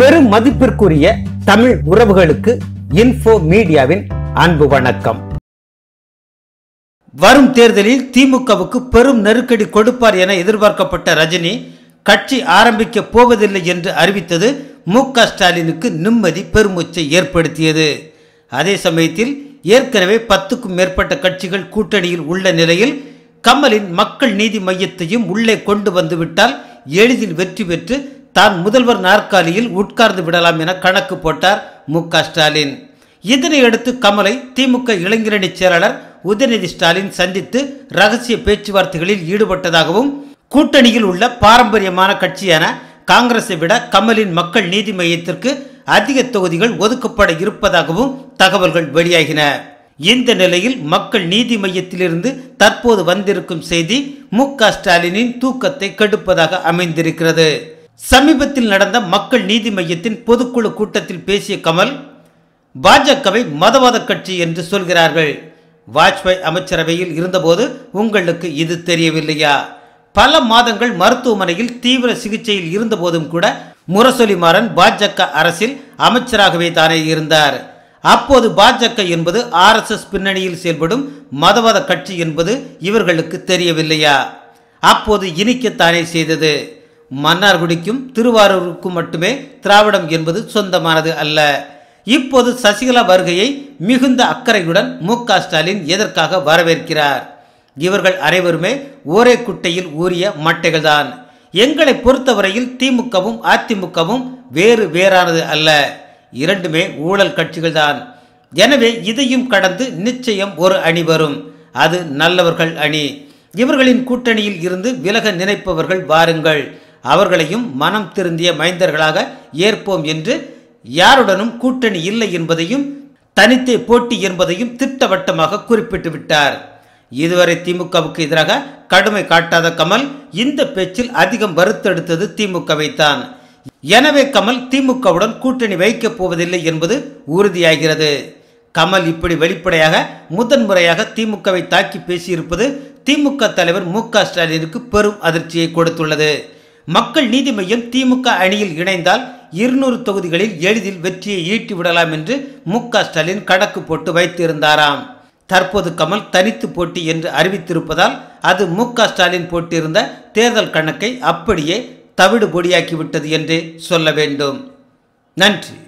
பெரும் மதிப்பிற்குரிய தமிழ் உறவுகளுக்கு இன்ஃபோ மீடியாவின் அன்பு வணக்கம் வரும் தேர்தலில் திமுகவுக்கு பெரும் நெருக்கடி கொடுப்பார் என எதிர்பார்க்கப்பட்ட ரஜினி கட்சி ஆரம்பிக்க போவதில்லை என்று அறிவித்தது மு க ஸ்டாலினுக்கு நிம்மதி பெருமூச்சை ஏற்படுத்தியது அதே சமயத்தில் ஏற்கனவே பத்துக்கும் மேற்பட்ட கட்சிகள் கூட்டணியில் உள்ள நிலையில் கமலின் மக்கள் நீதி மையத்தையும் உள்ளே கொண்டு வந்துவிட்டால் எளிதில் வெற்றி பெற்று தான் முதல்வர் நாற்காலியில் உட்கார்ந்து விடலாம் என கணக்கு போட்டார் மு ஸ்டாலின் இதனையடுத்து கமலை திமுக இளைஞரணி செயலாளர் உதயநிதி ஸ்டாலின் சந்தித்து ரகசிய பேச்சுவார்த்தைகளில் ஈடுபட்டதாகவும் கூட்டணியில் உள்ள பாரம்பரியமான கட்சியான காங்கிரஸை விட கமலின் மக்கள் நீதி மையத்திற்கு அதிக தொகுதிகள் ஒதுக்கப்பட இருப்பதாகவும் தகவல்கள் வெளியாகின இந்த நிலையில் மக்கள் நீதி மையத்திலிருந்து தற்போது வந்திருக்கும் செய்தி மு ஸ்டாலினின் தூக்கத்தை கெடுப்பதாக அமைந்திருக்கிறது சமீபத்தில் நடந்த மக்கள் நீதி மையத்தின் பொதுக்குழு கூட்டத்தில் பேசிய கமல் பாஜகவை மதவாத கட்சி என்று சொல்கிறார்கள் வாஜ்பாய் அமைச்சரவையில் இருந்தபோது உங்களுக்கு இது தெரியவில்லையா பல மாதங்கள் மருத்துவமனையில் தீவிர சிகிச்சையில் இருந்தபோதும் கூட முரசொலி மாறன் பாஜக அரசில் அமைச்சராகவே தானே இருந்தார் அப்போது பாஜக என்பது ஆர்எஸ்எஸ் பின்னணியில் செயல்படும் மதவாத கட்சி என்பது இவர்களுக்கு தெரியவில்லையா அப்போது இனிக்கத்தானே செய்தது மன்னார்குடிக்கும் திருவாரூருக்கும் மட்டுமே திராவிடம் என்பது சொந்தமானது அல்ல இப்போது சசிகலா வருகையை மிகுந்த அக்கறையுடன் மு ஸ்டாலின் எதற்காக வரவேற்கிறார் இவர்கள் அனைவருமே ஒரே குட்டையில் ஊறிய மட்டைகள்தான் எங்களை பொறுத்தவரையில் திமுகவும் அதிமுகவும் வேறு வேறானது அல்ல இரண்டுமே ஊழல் கட்சிகள் தான் எனவே இதையும் கடந்து நிச்சயம் ஒரு அணி வரும் அது நல்லவர்கள் அணி இவர்களின் கூட்டணியில் இருந்து விலக நினைப்பவர்கள் வாருங்கள் அவர்களையும் மனம் திருந்திய மைந்தர்களாக ஏற்போம் என்று யாருடனும் கூட்டணி இல்லை என்பதையும் தனித்தே போட்டி என்பதையும் திட்டவட்டமாக குறிப்பிட்டு விட்டார் இதுவரை திமுகவுக்கு எதிராக கடுமை காட்டாத கமல் இந்த பேச்சில் அதிகம் வருத்தெடுத்தது திமுகவை தான் எனவே கமல் திமுகவுடன் கூட்டணி வைக்கப் போவதில்லை என்பது உறுதியாகிறது கமல் இப்படி வெளிப்படையாக முதன்முறையாக திமுகவை தாக்கி பேசியிருப்பது திமுக தலைவர் மு க ஸ்டாலினுக்கு பெரும் அதிர்ச்சியை கொடுத்துள்ளது மக்கள் நீதி மையம் திமுக அணியில் இணைந்தால் இருநூறு தொகுதிகளில் எளிதில் வெற்றியை ஈட்டி விடலாம் என்று மு ஸ்டாலின் கணக்கு போட்டு வைத்திருந்தாராம் தற்போது கமல் தனித்து போட்டி என்று அறிவித்திருப்பதால் அது மு ஸ்டாலின் போட்டியிருந்த தேர்தல் கணக்கை அப்படியே தவிடு பொடியாக்கிவிட்டது என்று சொல்ல வேண்டும் நன்றி